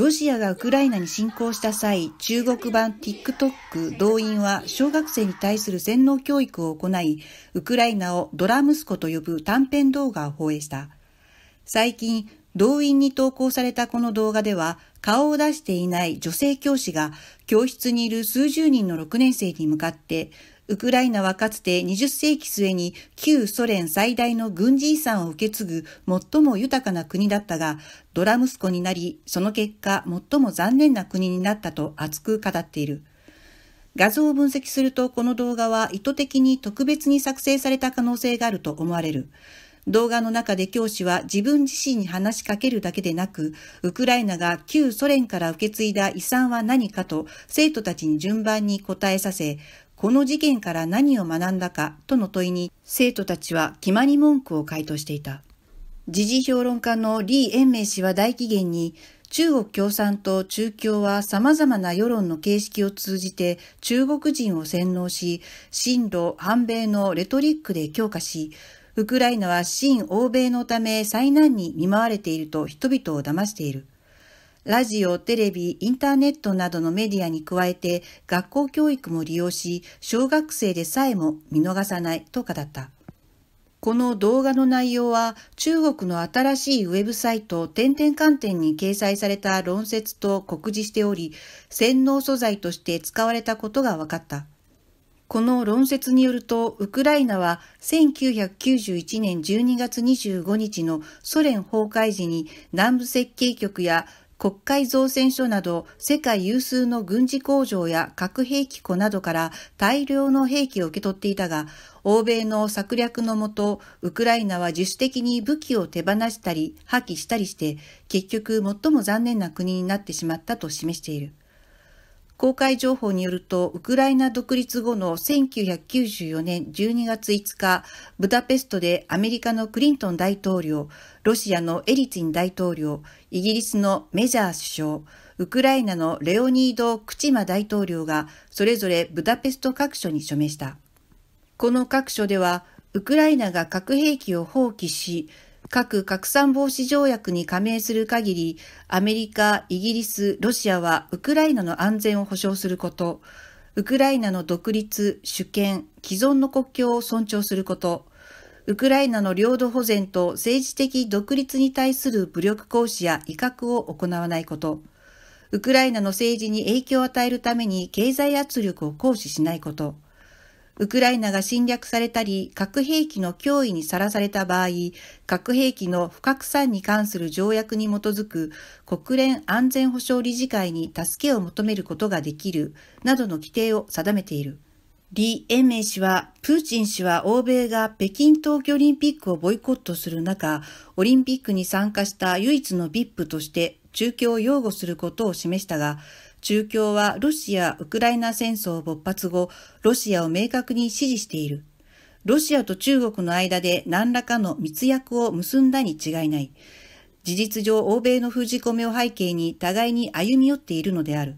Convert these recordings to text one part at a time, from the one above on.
ロシアがウクライナに侵攻した際、中国版 TikTok 動員は小学生に対する洗脳教育を行い、ウクライナをドラ息子と呼ぶ短編動画を放映した。最近、動員に投稿されたこの動画では、顔を出していない女性教師が教室にいる数十人の6年生に向かって、ウクライナはかつて20世紀末に旧ソ連最大の軍事遺産を受け継ぐ最も豊かな国だったが、ドラ息子になり、その結果最も残念な国になったと熱く語っている。画像を分析するとこの動画は意図的に特別に作成された可能性があると思われる。動画の中で教師は自分自身に話しかけるだけでなく、ウクライナが旧ソ連から受け継いだ遺産は何かと生徒たちに順番に答えさせ、この事件から何を学んだかとの問いに生徒たちは決まり文句を回答していた。時事評論家の李延明氏は大紀元に、中国共産党中共は様々な世論の形式を通じて中国人を洗脳し、進路、反米のレトリックで強化し、ウクライナは新欧米のため災難に見舞われていると人々を騙している。ラジオ、テレビ、インターネットなどのメディアに加えて学校教育も利用し、小学生でさえも見逃さないと語った。この動画の内容は中国の新しいウェブサイト点々観点に掲載された論説と酷似しており、洗脳素材として使われたことが分かった。この論説によると、ウクライナは1991年12月25日のソ連崩壊時に南部設計局や国会造船所など世界有数の軍事工場や核兵器庫などから大量の兵器を受け取っていたが、欧米の策略のもと、ウクライナは自主的に武器を手放したり破棄したりして、結局最も残念な国になってしまったと示している。公開情報によると、ウクライナ独立後の1994年12月5日、ブダペストでアメリカのクリントン大統領、ロシアのエリツィン大統領、イギリスのメジャー首相、ウクライナのレオニード・クチマ大統領がそれぞれブダペスト各所に署名した。この各所では、ウクライナが核兵器を放棄し、核拡散防止条約に加盟する限り、アメリカ、イギリス、ロシアはウクライナの安全を保障すること、ウクライナの独立、主権、既存の国境を尊重すること、ウクライナの領土保全と政治的独立に対する武力行使や威嚇を行わないこと、ウクライナの政治に影響を与えるために経済圧力を行使しないこと、ウクライナが侵略されたり、核兵器の脅威にさらされた場合、核兵器の不拡散に関する条約に基づく国連安全保障理事会に助けを求めることができる、などの規定を定めている。李延明氏は、プーチン氏は欧米が北京冬季オリンピックをボイコットする中、オリンピックに参加した唯一の VIP として中共を擁護することを示したが、中共はロシア・ウクライナ戦争勃発後、ロシアを明確に支持している。ロシアと中国の間で何らかの密約を結んだに違いない。事実上欧米の封じ込めを背景に互いに歩み寄っているのである。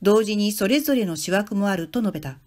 同時にそれぞれの思惑もあると述べた。